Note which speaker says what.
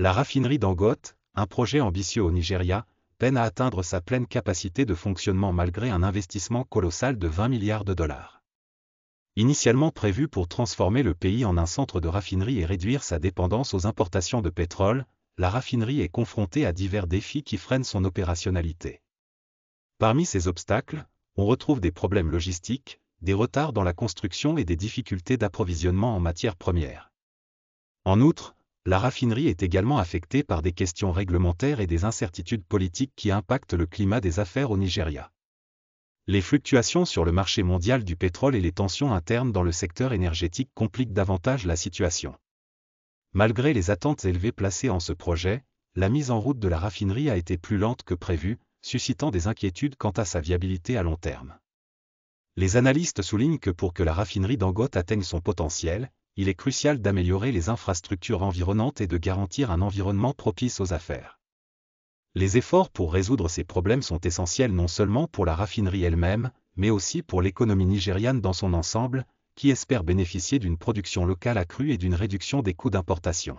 Speaker 1: La raffinerie d'Angote, un projet ambitieux au Nigeria, peine à atteindre sa pleine capacité de fonctionnement malgré un investissement colossal de 20 milliards de dollars. Initialement prévu pour transformer le pays en un centre de raffinerie et réduire sa dépendance aux importations de pétrole, la raffinerie est confrontée à divers défis qui freinent son opérationnalité. Parmi ces obstacles, on retrouve des problèmes logistiques, des retards dans la construction et des difficultés d'approvisionnement en matières premières. En outre, la raffinerie est également affectée par des questions réglementaires et des incertitudes politiques qui impactent le climat des affaires au Nigeria. Les fluctuations sur le marché mondial du pétrole et les tensions internes dans le secteur énergétique compliquent davantage la situation. Malgré les attentes élevées placées en ce projet, la mise en route de la raffinerie a été plus lente que prévu, suscitant des inquiétudes quant à sa viabilité à long terme. Les analystes soulignent que pour que la raffinerie d'Angote atteigne son potentiel, il est crucial d'améliorer les infrastructures environnantes et de garantir un environnement propice aux affaires. Les efforts pour résoudre ces problèmes sont essentiels non seulement pour la raffinerie elle-même, mais aussi pour l'économie nigériane dans son ensemble, qui espère bénéficier d'une production locale accrue et d'une réduction des coûts d'importation.